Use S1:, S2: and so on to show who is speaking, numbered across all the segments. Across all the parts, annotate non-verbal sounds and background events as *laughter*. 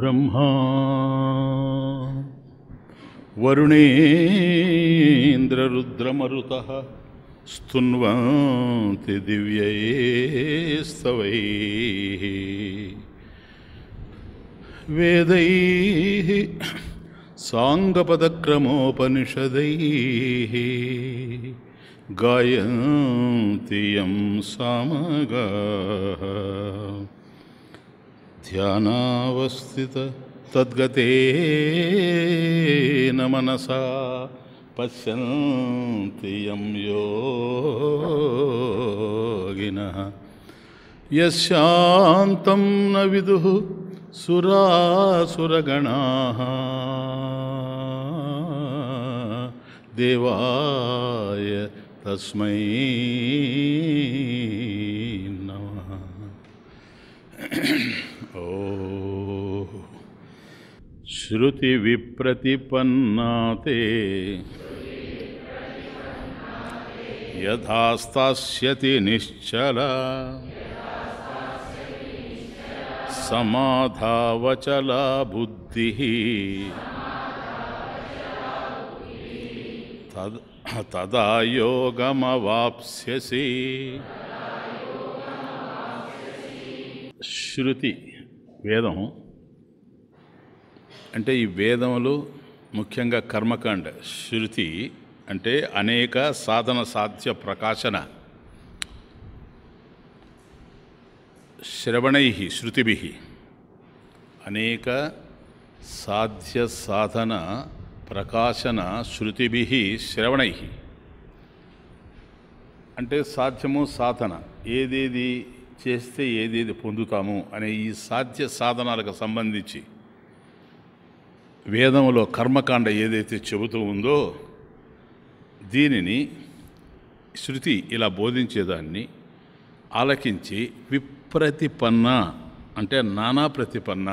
S1: ब्रह्मा वरुणेन्द्ररुद्रमरुतः स्तुन्वन्ति दिव्यैस्तवैः वेदैः साङ्गपदक्रमोपनिषदैः यं सामगाः ध्यानावस्थित तद्गतेन मनसा पश्यन्ति यं योगिनः यस्यान्तं न विदुः सुरासुरगणाः देवाय तस्मै नमः श्रुतिविप्रतिपन्ना ते यथास्तास्यति निश्चला समाधावचला बुद्धिः तदा योगमवाप्स्यसि श्रुति వేదం అంటే ఈ వేదములు ముఖ్యంగా కర్మకాండ శృతి అంటే అనేక సాధన సాధ్య ప్రకాశన శ్రవణై శృతిభి అనేక సాధ్య సాధన ప్రకాశన శృతిభి శ్రవణై అంటే సాధ్యము సాధన ఏదేది చేస్తే ఏదేది పొందుతాము అనే ఈ సాధ్య సాధనాలకు సంబంధించి వేదంలో కర్మకాండ ఏదైతే చెబుతూ ఉందో దీనిని శృతి ఇలా బోధించేదాన్ని ఆలకించి విప్రతిపన్న అంటే నానా ప్రతిపన్న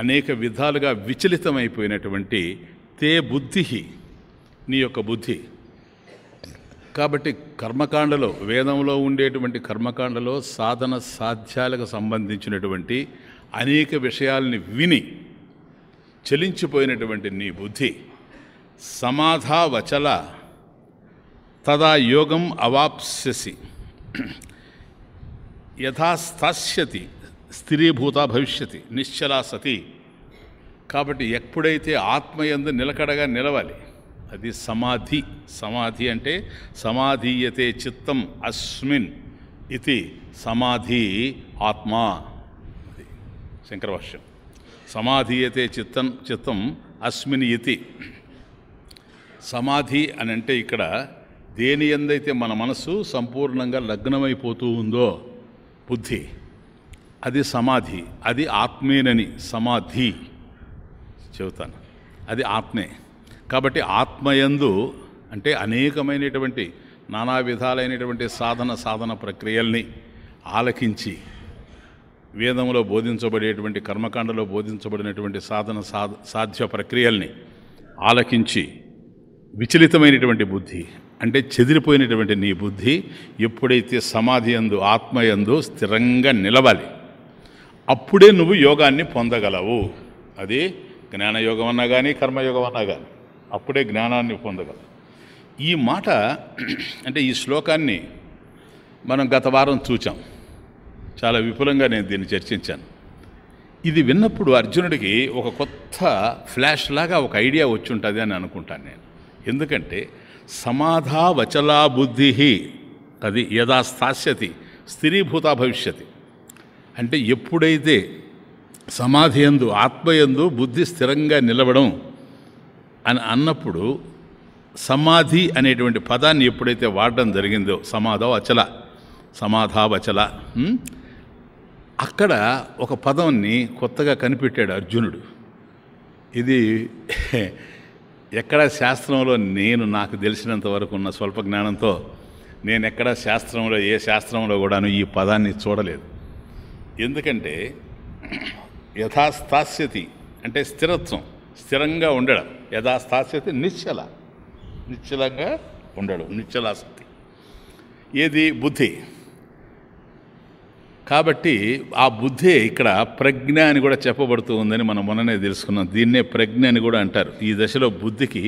S1: అనేక విధాలుగా విచలితమైపోయినటువంటి తే బుద్ధి నీ యొక్క బుద్ధి కాబట్టి కర్మకాండలో వేదంలో ఉండేటువంటి కర్మకాండలో సాధన సాధ్యాలకు సంబంధించినటువంటి అనేక విషయాల్ని విని చలించిపోయినటువంటి నీ బుద్ధి సమాధావచల తదా యోగం అవాప్స్యసి యథాస్థాస్యతి స్థిరీభూత భవిష్యతి నిశ్చలా సతి కాబట్టి ఎప్పుడైతే ఆత్మయందు నిలకడగా నిలవాలి అది సమాధి సమాధి అంటే సమాధీయతే చిత్తం అస్మిన్ ఇది సమాధి ఆత్మ అది శంకరభాష్యం సమాధీయతే చిత్తం చిత్తం అస్మిన్ ఇది సమాధి అని అంటే ఇక్కడ దేని ఎందైతే మన మనసు సంపూర్ణంగా లగ్నమైపోతూ ఉందో బుద్ధి అది సమాధి అది ఆత్మేనని సమాధి చెబుతాను అది ఆత్మే కాబట్టి ఆత్మయందు అంటే అనేకమైనటువంటి నానా విధాలైనటువంటి సాధన సాధన ప్రక్రియల్ని ఆలకించి వేదంలో బోధించబడేటువంటి కర్మకాండలో బోధించబడినటువంటి సాధన సాధ్య ప్రక్రియల్ని ఆలకించి విచలితమైనటువంటి బుద్ధి అంటే చెదిరిపోయినటువంటి నీ బుద్ధి ఎప్పుడైతే సమాధి ఎందు ఆత్మయందు స్థిరంగా నిలవాలి అప్పుడే నువ్వు యోగాన్ని పొందగలవు అది జ్ఞానయోగం అన్నా కానీ కర్మయోగం అన్నా కానీ అప్పుడే జ్ఞానాన్ని పొందగలం ఈ మాట అంటే ఈ శ్లోకాన్ని మనం గత వారం చూచాం చాలా విపులంగా నేను దీన్ని చర్చించాను ఇది విన్నప్పుడు అర్జునుడికి ఒక కొత్త ఫ్లాష్ లాగా ఒక ఐడియా వచ్చి ఉంటుంది అని అనుకుంటాను నేను ఎందుకంటే సమాధా వచలా బుద్ధి అది యథా స్థాస్యతి స్థిరీభూత భవిష్యతి అంటే ఎప్పుడైతే సమాధి ఎందు ఆత్మయందు బుద్ధి స్థిరంగా నిలవడం అని అన్నప్పుడు సమాధి అనేటువంటి పదాన్ని ఎప్పుడైతే వాడడం జరిగిందో సమాధవ అచల సమాధావచల అక్కడ ఒక పదంని కొత్తగా కనిపెట్టాడు అర్జునుడు ఇది *laughs* ఎక్కడ శాస్త్రంలో నేను నాకు తెలిసినంత వరకు ఉన్న స్వల్ప జ్ఞానంతో నేను ఎక్కడ శాస్త్రంలో ఏ శాస్త్రంలో కూడాను ఈ పదాన్ని చూడలేదు ఎందుకంటే *clears throat* యథాస్థాస్యతి అంటే స్థిరత్వం స్థిరంగా ఉండడం యథా స్థాస్యతి నిశ్చల నిశ్చలంగా ఉండడు నిశ్చలాసక్తి ఏది బుద్ధి కాబట్టి ఆ బుద్ధే ఇక్కడ ప్రజ్ఞ అని కూడా చెప్పబడుతూ ఉందని మనం మొన్ననే తెలుసుకున్నాం దీన్నే ప్రజ్ఞ అని కూడా అంటారు ఈ దశలో బుద్ధికి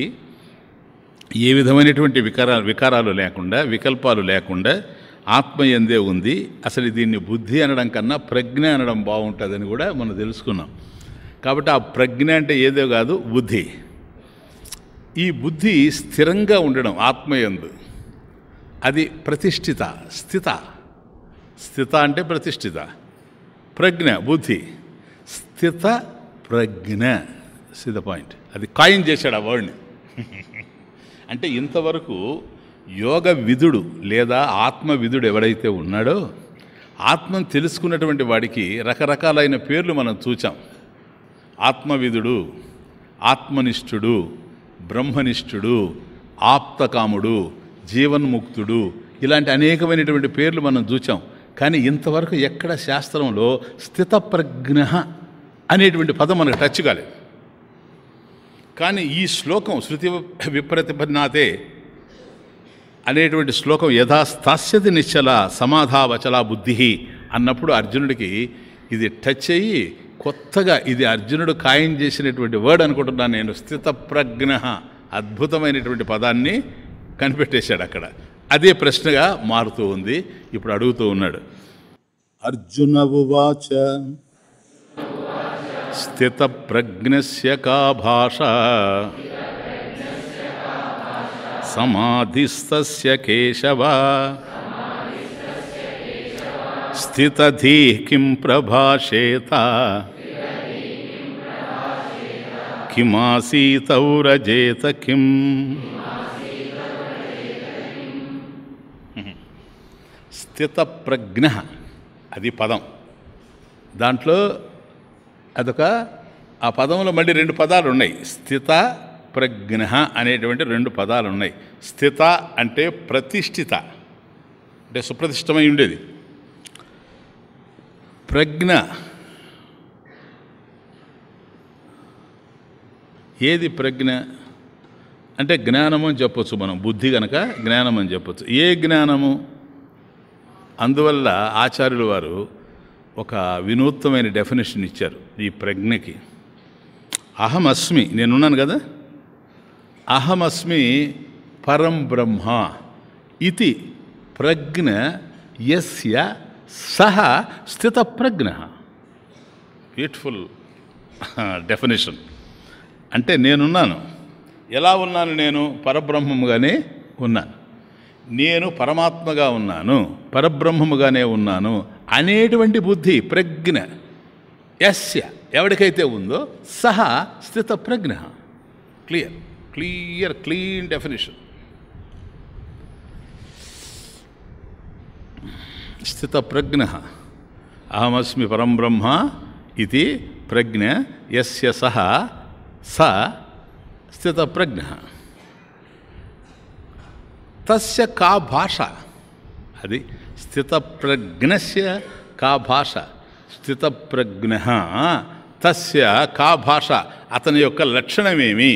S1: ఏ విధమైనటువంటి వికారాలు వికారాలు లేకుండా వికల్పాలు లేకుండా ఆత్మ ఎందే ఉంది అసలు దీన్ని బుద్ధి అనడం కన్నా ప్రజ్ఞ అనడం బాగుంటుందని కూడా మనం తెలుసుకున్నాం కాబట్టి ఆ ప్రజ్ఞ అంటే ఏదో కాదు బుద్ధి ఈ బుద్ధి స్థిరంగా ఉండడం ఆత్మయందు అది ప్రతిష్ఠిత స్థిత స్థిత అంటే ప్రతిష్ఠిత ప్రజ్ఞ బుద్ధి స్థిత ప్రజ్ఞ సిద్ధ పాయింట్ అది కాయిన్ చేశాడు ఆ వర్డ్ని *laughs* అంటే ఇంతవరకు యోగ విధుడు లేదా ఆత్మ విధుడు ఎవడైతే ఉన్నాడో ఆత్మను తెలుసుకున్నటువంటి వాడికి రకరకాలైన పేర్లు మనం చూచాం ఆత్మవిధుడు ఆత్మనిష్ఠుడు బ్రహ్మనిష్ఠుడు ఆప్తకాముడు జీవన్ముక్తుడు ఇలాంటి అనేకమైనటువంటి పేర్లు మనం చూచాం కానీ ఇంతవరకు ఎక్కడ శాస్త్రంలో స్థితప్రజ్ఞ అనేటువంటి పదం మనకు టచ్ కాలేదు కానీ ఈ శ్లోకం శృతి విప్రతిపన్నాతే అనేటువంటి శ్లోకం యథాస్థాస్యతి నిశ్చల సమాధావచలా బుద్ధి అన్నప్పుడు అర్జునుడికి ఇది టచ్ అయ్యి కొత్తగా ఇది అర్జునుడు ఖాయం చేసినటువంటి వర్డ్ అనుకుంటున్నాను నేను ప్రజ్ఞ అద్భుతమైనటువంటి పదాన్ని కనిపెట్టేశాడు అక్కడ అదే ప్రశ్నగా మారుతూ ఉంది ఇప్పుడు అడుగుతూ ఉన్నాడు అర్జున ఉవాచ స్థితప్రజ్ఞస్య కా భాష సమాధిస్తస్య కేశవ స్థితీ కిం ప్రభాషేత కిమాసీతౌరజేత కిం ప్రజ్ఞ అది పదం దాంట్లో అదొక ఆ పదంలో మళ్ళీ రెండు పదాలు ఉన్నాయి స్థిత ప్రజ్ఞ అనేటువంటి రెండు పదాలు ఉన్నాయి స్థిత అంటే ప్రతిష్ఠిత అంటే సుప్రతిష్టమై ఉండేది ప్రజ్ఞ ఏది ప్రజ్ఞ అంటే జ్ఞానము అని చెప్పొచ్చు మనం బుద్ధి గనక జ్ఞానం అని చెప్పొచ్చు ఏ జ్ఞానము అందువల్ల ఆచార్యులు వారు ఒక వినూత్నమైన డెఫినేషన్ ఇచ్చారు ఈ ప్రజ్ఞకి అహమస్మి నేనున్నాను కదా అహమస్మి పరం బ్రహ్మ ఇది ప్రజ్ఞ ఎస్య సహ స్థిత ప్రజ్ఞ బ్యూటిఫుల్ డెఫినేషన్ అంటే నేనున్నాను ఎలా ఉన్నాను నేను పరబ్రహ్మముగానే ఉన్నాను నేను పరమాత్మగా ఉన్నాను పరబ్రహ్మముగానే ఉన్నాను అనేటువంటి బుద్ధి ప్రజ్ఞ యస్య ఎవరికైతే ఉందో సహ స్థిత ప్రజ్ఞ క్లియర్ క్లియర్ క్లీన్ డెఫినేషన్ స్థిత ప్రజ్ఞ అహమస్మి పరం బ్రహ్మ ఇది ప్రజ్ఞ ఎస్య సహా సా స్థితప్రజ్ఞ తస్య కా భాష అది స్థితప్రజ్ఞస్య కా భాష స్థితప్రజ్ఞ తస్య కా భాష అతని యొక్క లక్షణమేమి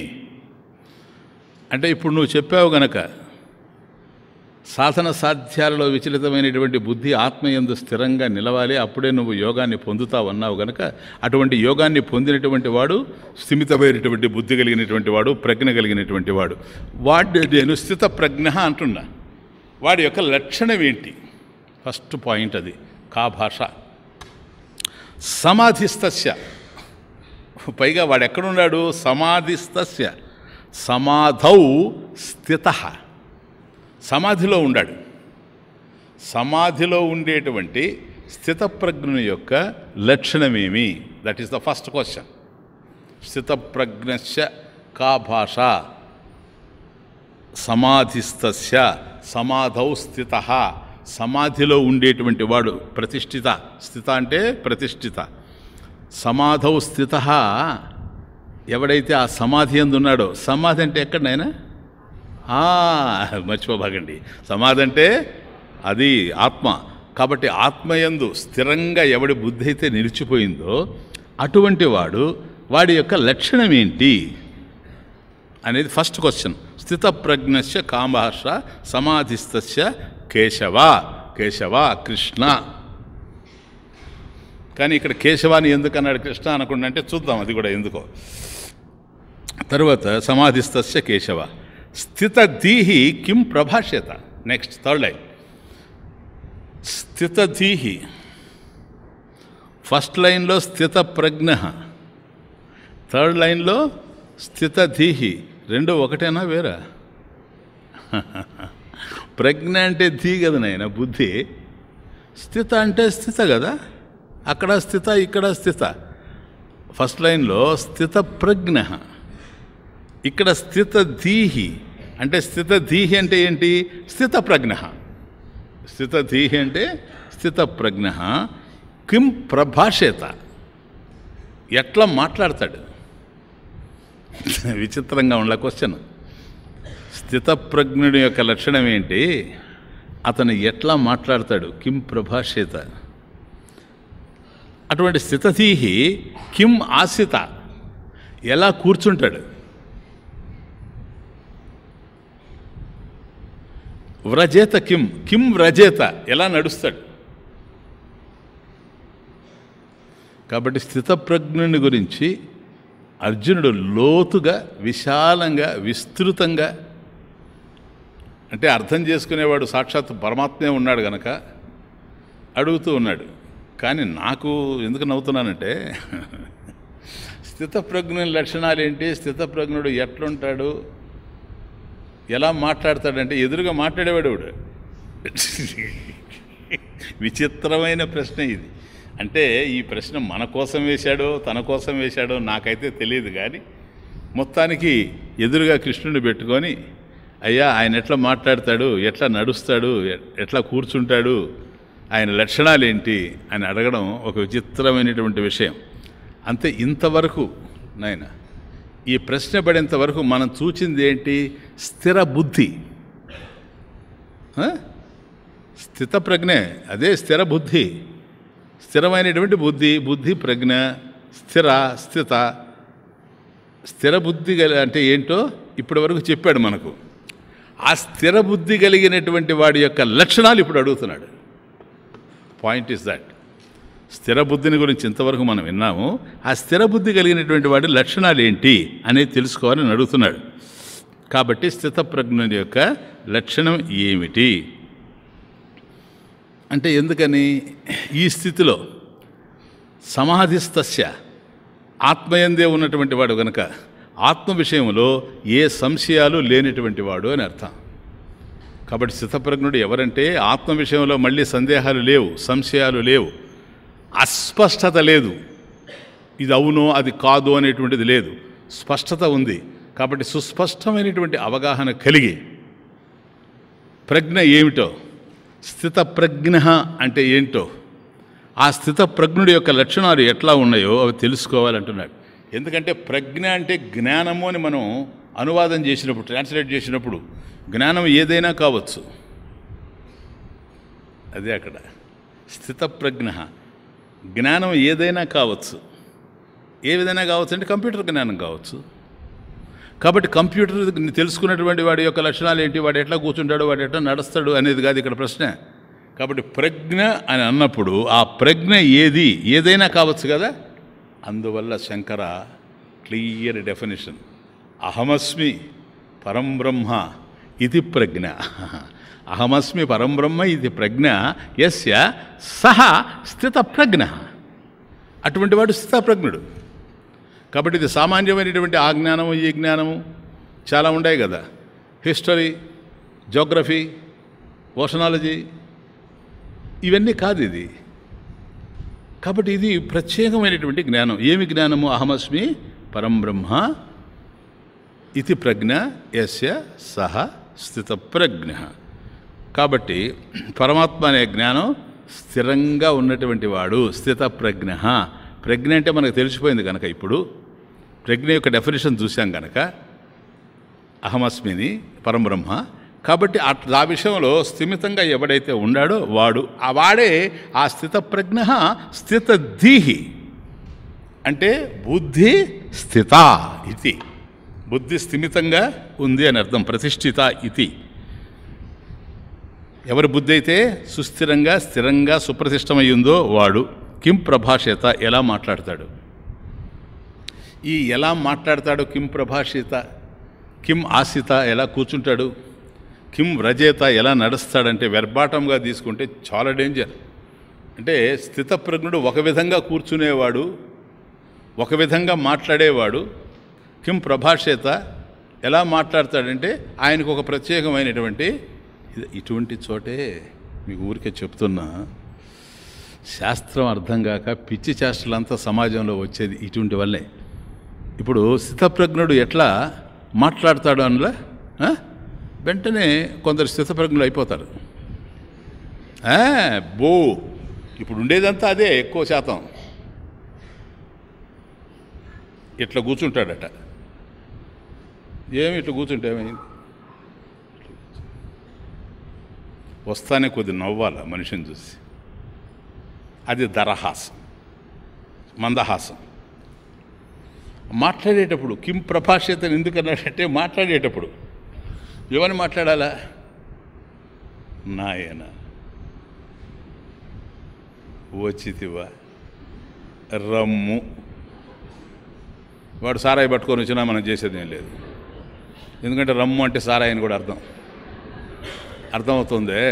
S1: అంటే ఇప్పుడు నువ్వు చెప్పావు గనక సాధన సాధ్యాలలో విచలితమైనటువంటి బుద్ధి ఆత్మయందు స్థిరంగా నిలవాలి అప్పుడే నువ్వు యోగాన్ని అన్నావు గనక అటువంటి యోగాన్ని పొందినటువంటి వాడు స్థిమితమైనటువంటి బుద్ధి కలిగినటువంటి వాడు ప్రజ్ఞ కలిగినటువంటి వాడు వాడి నేను స్థిత ప్రజ్ఞ అంటున్నా వాడి యొక్క లక్షణం ఏంటి ఫస్ట్ పాయింట్ అది కా భాష సమాధిస్తస్య పైగా వాడు ఎక్కడున్నాడు సమాధిస్తస్య సమాధౌ స్థిత సమాధిలో ఉండాడు సమాధిలో ఉండేటువంటి స్థితప్రజ్ఞుని యొక్క లక్షణమేమి that is the first question స్థితప్రజ్ఞశ కా భాష సమాధిస్తస్య సమాధౌ స్థిత సమాధిలో ఉండేటువంటి వాడు ప్రతిష్ఠిత స్థిత అంటే ప్రతిష్ఠిత సమాధౌ స్థిత ఎవడైతే ఆ సమాధి ఎందున్నాడో సమాధి అంటే ఎక్కడనైనా మర్చిపోబాగండి సమాధి అంటే అది ఆత్మ కాబట్టి ఆత్మయందు స్థిరంగా ఎవడి బుద్ధి అయితే నిలిచిపోయిందో అటువంటి వాడు వాడి యొక్క లక్షణం ఏంటి అనేది ఫస్ట్ క్వశ్చన్ స్థితప్రజ్ఞస్య కామాష సమాధిస్థస్య కేశవ కేశవ కృష్ణ కానీ ఇక్కడ కేశవాని ఎందుకు అన్నాడు కృష్ణ అనకుండా అంటే చూద్దాం అది కూడా ఎందుకో తర్వాత సమాధిస్థస్య కేశవ ధీహి కిం ప్రభాష్యత నెక్స్ట్ థర్డ్ లైన్ ధీహి ఫస్ట్ లైన్లో స్థిత ప్రజ్ఞ థర్డ్ లైన్లో ధీహి రెండు ఒకటేనా వేరా *laughs* ప్రజ్ఞ అంటే ధీ కదా నాయన బుద్ధి స్థిత అంటే స్థిత కదా అక్కడ స్థిత ఇక్కడ స్థిత ఫస్ట్ లైన్లో స్థిత ప్రజ్ఞ ఇక్కడ స్థితధీహి అంటే స్థితధీహి అంటే ఏంటి స్థిత స్థిత స్థితధీహి అంటే స్థిత ప్రజ్ఞ కిం ప్రభాషేత ఎట్లా మాట్లాడతాడు విచిత్రంగా ఉండే క్వశ్చన్ స్థితప్రజ్ఞుడి యొక్క లక్షణం ఏంటి అతను ఎట్లా మాట్లాడతాడు కిం ప్రభాషేత అటువంటి స్థితధీహి కిం ఆశిత ఎలా కూర్చుంటాడు వ్రజేత కిం కిం వ్రజేత ఎలా నడుస్తాడు కాబట్టి స్థితప్రజ్ఞుని గురించి అర్జునుడు లోతుగా విశాలంగా విస్తృతంగా అంటే అర్థం చేసుకునేవాడు సాక్షాత్ పరమాత్మే ఉన్నాడు గనక అడుగుతూ ఉన్నాడు కానీ నాకు ఎందుకు నవ్వుతున్నానంటే *laughs* స్థితప్రజ్ఞుని లక్షణాలు ఏంటి స్థితప్రజ్ఞుడు ఎట్లుంటాడు ఎలా మాట్లాడతాడంటే ఎదురుగా మాట్లాడేవాడు వాడు విచిత్రమైన ప్రశ్న ఇది అంటే ఈ ప్రశ్న మన కోసం వేశాడో తన కోసం వేశాడో నాకైతే తెలియదు కానీ మొత్తానికి ఎదురుగా కృష్ణుని పెట్టుకొని అయ్యా ఆయన ఎట్లా మాట్లాడతాడు ఎట్లా నడుస్తాడు ఎట్లా కూర్చుంటాడు ఆయన లక్షణాలు ఏంటి అని అడగడం ఒక విచిత్రమైనటువంటి విషయం అంతే ఇంతవరకు నాయనా ఈ ప్రశ్న పడేంత వరకు మనం చూచింది ఏంటి స్థిర బుద్ధి స్థిత ప్రజ్ఞే అదే స్థిర బుద్ధి స్థిరమైనటువంటి బుద్ధి బుద్ధి ప్రజ్ఞ స్థిర స్థిత స్థిర బుద్ధి అంటే ఏంటో ఇప్పటి వరకు చెప్పాడు మనకు ఆ స్థిర బుద్ధి కలిగినటువంటి వాడి యొక్క లక్షణాలు ఇప్పుడు అడుగుతున్నాడు పాయింట్ ఇస్ దాట్ స్థిర బుద్ధిని గురించి ఇంతవరకు మనం విన్నాము ఆ స్థిర బుద్ధి కలిగినటువంటి వాడి లక్షణాలు ఏంటి అనేది తెలుసుకోవాలని అడుగుతున్నాడు కాబట్టి స్థితప్రజ్ఞుని యొక్క లక్షణం ఏమిటి అంటే ఎందుకని ఈ స్థితిలో సమాధిస్తస్య ఆత్మయందే ఉన్నటువంటి వాడు కనుక ఆత్మ విషయంలో ఏ సంశయాలు లేనిటువంటి వాడు అని అర్థం కాబట్టి స్థితప్రజ్ఞుడు ఎవరంటే ఆత్మ విషయంలో మళ్ళీ సందేహాలు లేవు సంశయాలు లేవు అస్పష్టత లేదు ఇది అవునో అది కాదు అనేటువంటిది లేదు స్పష్టత ఉంది కాబట్టి సుస్పష్టమైనటువంటి అవగాహన కలిగి ప్రజ్ఞ ఏమిటో స్థిత ప్రజ్ఞ అంటే ఏంటో ఆ స్థిత ప్రజ్ఞుడి యొక్క లక్షణాలు ఎట్లా ఉన్నాయో అవి తెలుసుకోవాలంటున్నాడు ఎందుకంటే ప్రజ్ఞ అంటే జ్ఞానము అని మనం అనువాదం చేసినప్పుడు ట్రాన్స్లేట్ చేసినప్పుడు జ్ఞానం ఏదైనా కావచ్చు అదే అక్కడ స్థితప్రజ్ఞ జ్ఞానం ఏదైనా కావచ్చు ఏ విధంగా కావచ్చు అంటే కంప్యూటర్ జ్ఞానం కావచ్చు కాబట్టి కంప్యూటర్ తెలుసుకున్నటువంటి వాడి యొక్క లక్షణాలు ఏంటి వాడు ఎట్లా కూర్చుంటాడు వాడు ఎట్లా నడుస్తాడు అనేది కాదు ఇక్కడ ప్రశ్న కాబట్టి ప్రజ్ఞ అని అన్నప్పుడు ఆ ప్రజ్ఞ ఏది ఏదైనా కావచ్చు కదా అందువల్ల శంకర క్లియర్ డెఫినేషన్ అహమస్మి పరంబ్రహ్మ ఇది ప్రజ్ఞ అహమస్మి పరంబ్రహ్మ ఇది ప్రజ్ఞ ఎస్ సహ ప్రజ్ఞ అటువంటి వాడు స్థితప్రజ్ఞుడు కాబట్టి ఇది సామాన్యమైనటువంటి ఆ జ్ఞానము ఈ జ్ఞానము చాలా ఉన్నాయి కదా హిస్టరీ జోగ్రఫీ ఓషనాలజీ ఇవన్నీ కాదు ఇది కాబట్టి ఇది ప్రత్యేకమైనటువంటి జ్ఞానం ఏమి జ్ఞానము అహమస్మి పరంబ్రహ్మ ఇది ప్రజ్ఞ ఎస్ సహ ప్రజ్ఞ కాబట్టి పరమాత్మ అనే జ్ఞానం స్థిరంగా ఉన్నటువంటి వాడు స్థిత ప్రజ్ఞ ప్రజ్ఞ అంటే మనకు తెలిసిపోయింది కనుక ఇప్పుడు ప్రజ్ఞ యొక్క డెఫినేషన్ చూసాం కనుక అహమస్మిని పరబ్రహ్మ కాబట్టి ఆ విషయంలో స్థిమితంగా ఎవడైతే ఉన్నాడో వాడు ఆ వాడే ఆ స్థిత ప్రజ్ఞ స్థిత అంటే బుద్ధి స్థిత ఇది బుద్ధి స్థిమితంగా ఉంది అని అర్థం ప్రతిష్ఠిత ఇది ఎవరి బుద్ధి అయితే సుస్థిరంగా స్థిరంగా ఉందో వాడు కిం ప్రభాషేత ఎలా మాట్లాడతాడు ఈ ఎలా మాట్లాడతాడు కిం ప్రభాషిత కిం ఆశిత ఎలా కూర్చుంటాడు కిం రజేత ఎలా నడుస్తాడంటే వెర్బాటంగా తీసుకుంటే చాలా డేంజర్ అంటే స్థితప్రజ్ఞుడు ఒక విధంగా కూర్చునేవాడు ఒక విధంగా మాట్లాడేవాడు కిం ప్రభాషేత ఎలా మాట్లాడతాడంటే ఆయనకు ఒక ప్రత్యేకమైనటువంటి ఇటువంటి చోటే మీకు ఊరికే చెప్తున్నా శాస్త్రం అర్థం కాక పిచ్చి చేష్టలంతా సమాజంలో వచ్చేది ఇటువంటి వల్లే ఇప్పుడు స్థితప్రజ్ఞుడు ఎట్లా మాట్లాడతాడు అనలా వెంటనే కొందరు స్థితప్రజ్ఞులు అయిపోతారు బో ఇప్పుడు ఉండేదంతా అదే ఎక్కువ శాతం ఇట్లా కూర్చుంటాడట ఏమి ఇట్లా కూర్చుంటే ఏమైంది వస్తానే కొద్ది నవ్వాల మనిషిని చూసి అది దరహాసం మందహాసం మాట్లాడేటప్పుడు కిం ప్రభాషితను ఎందుకన్నాడంటే మాట్లాడేటప్పుడు ఎవరిని మాట్లాడాలా నాయన వచ్చితివా రమ్ము వాడు సారాయి పట్టుకొని వచ్చినా మనం చేసేది ఏం లేదు ఎందుకంటే రమ్ము అంటే సారాయి అని కూడా అర్థం అర్థమవుతుంది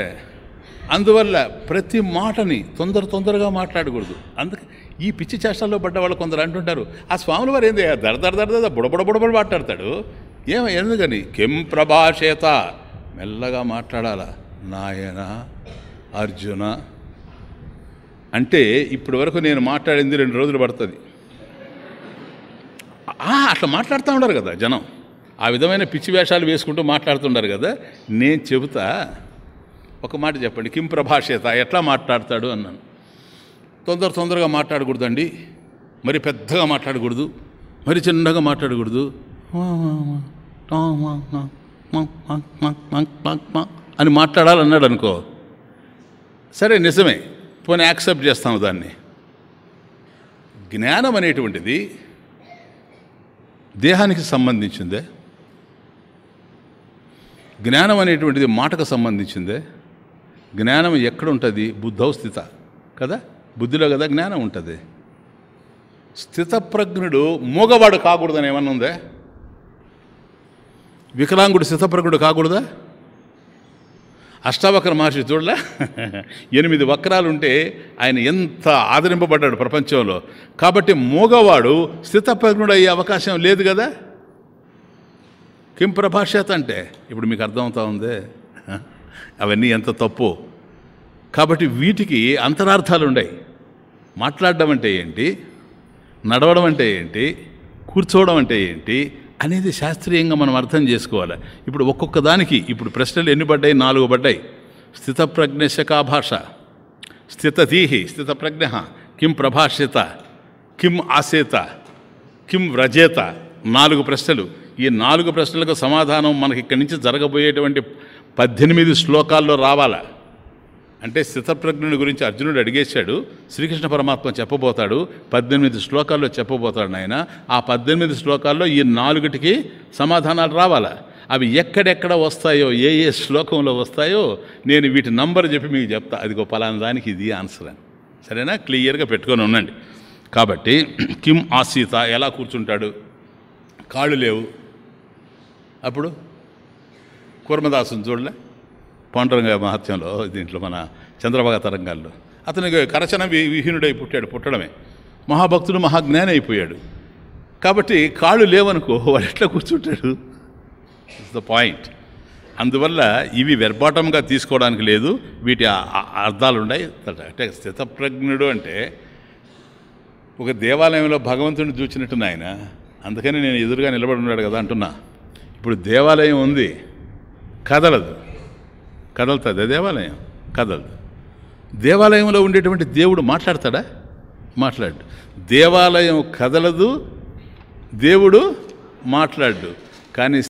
S1: అందువల్ల ప్రతి మాటని తొందర తొందరగా మాట్లాడకూడదు అందుకే ఈ పిచ్చి చేష్టల్లో పడ్డ వాళ్ళు కొందరు అంటుంటారు ఆ స్వాముల వారు ఏంది దడ దడ దడ బుడబుడ బుడబుడు మాట్లాడతాడు ఏమ ఎందుకని కెం ప్రభాషేత మెల్లగా మాట్లాడాలా నాయన అర్జున అంటే ఇప్పటి వరకు నేను మాట్లాడింది రెండు రోజులు పడుతుంది అట్లా మాట్లాడుతూ ఉండరు కదా జనం ఆ విధమైన పిచ్చి వేషాలు వేసుకుంటూ మాట్లాడుతున్నారు కదా నేను చెబుతా ఒక మాట చెప్పండి కిం ప్రభాషేత ఎట్లా మాట్లాడతాడు అన్నాను తొందర తొందరగా మాట్లాడకూడదండి మరి పెద్దగా మాట్లాడకూడదు మరి చిన్నగా మాట్లాడకూడదు అని మాట్లాడాలన్నాడు అనుకో సరే నిజమే పోనీ యాక్సెప్ట్ చేస్తాము దాన్ని జ్ఞానం అనేటువంటిది దేహానికి సంబంధించిందే జ్ఞానం అనేటువంటిది మాటకు సంబంధించిందే జ్ఞానం ఎక్కడ ఉంటుంది బుద్ధౌ స్థిత కదా బుద్ధిలో కదా జ్ఞానం ఉంటుంది స్థితప్రజ్ఞుడు మూగవాడు కాకూడదని ఏమన్నా ఉందే వికలాంగుడు స్థితప్రజ్ఞుడు కాకూడదా అష్టావక్ర మహర్షి చూడలే *laughs* ఎనిమిది వక్రాలు ఉంటే ఆయన ఎంత ఆదరింపబడ్డాడు ప్రపంచంలో కాబట్టి మూగవాడు స్థితప్రజ్ఞుడు అయ్యే అవకాశం లేదు కదా కిం ప్రభాషత్ అంటే ఇప్పుడు మీకు అర్థమవుతా ఉంది అవన్నీ ఎంత తప్పు కాబట్టి వీటికి అంతరార్థాలు ఉన్నాయి మాట్లాడడం అంటే ఏంటి నడవడం అంటే ఏంటి కూర్చోవడం అంటే ఏంటి అనేది శాస్త్రీయంగా మనం అర్థం చేసుకోవాలి ఇప్పుడు ఒక్కొక్క దానికి ఇప్పుడు ప్రశ్నలు ఎన్ని పడ్డాయి నాలుగు పడ్డాయి స్థితప్రజ్ఞశకా భాష స్థితీహి స్థితప్రజ్ఞ కిం ప్రభాష్యత కిం ఆసేత కిం వ్రజేత నాలుగు ప్రశ్నలు ఈ నాలుగు ప్రశ్నలకు సమాధానం మనకి ఇక్కడి నుంచి జరగబోయేటువంటి పద్దెనిమిది శ్లోకాల్లో రావాలా అంటే స్థితప్రజ్ఞుని గురించి అర్జునుడు అడిగేశాడు శ్రీకృష్ణ పరమాత్మ చెప్పబోతాడు పద్దెనిమిది శ్లోకాల్లో చెప్పబోతాడు ఆయన ఆ పద్దెనిమిది శ్లోకాల్లో ఈ నాలుగుటికి సమాధానాలు రావాలా అవి ఎక్కడెక్కడ వస్తాయో ఏ ఏ శ్లోకంలో వస్తాయో నేను వీటి నంబర్ చెప్పి మీకు చెప్తా ఒక పలాన దానికి ఇది ఆన్సర్ అని సరేనా క్లియర్గా పెట్టుకొని ఉండండి కాబట్టి *clears throat* కిమ్ ఆసీత ఎలా కూర్చుంటాడు కాళ్ళు లేవు అప్పుడు కూర్మదాసుని చూడలే పాండురంగ మహత్యంలో దీంట్లో మన చంద్రభాగ తరంగాల్లో అతనికి కరచన విహీనుడై పుట్టాడు పుట్టడమే మహాభక్తుడు మహాజ్ఞాని అయిపోయాడు కాబట్టి కాళ్ళు లేవనుకో వాళ్ళు ఎట్లా కూర్చుంటాడు ద పాయింట్ అందువల్ల ఇవి వెర్బాటంగా తీసుకోవడానికి లేదు వీటి అర్థాలు ఉన్నాయి అంటే స్థితప్రజ్ఞుడు అంటే ఒక దేవాలయంలో భగవంతుడిని నాయన అందుకని నేను ఎదురుగా నిలబడి ఉన్నాడు కదా అంటున్నా ఇప్పుడు దేవాలయం ఉంది కదలదు కదలుతుంది దేవాలయం కదలదు దేవాలయంలో ఉండేటువంటి దేవుడు మాట్లాడతాడా మాట్లాడు దేవాలయం కదలదు దేవుడు మాట్లాడు కానీ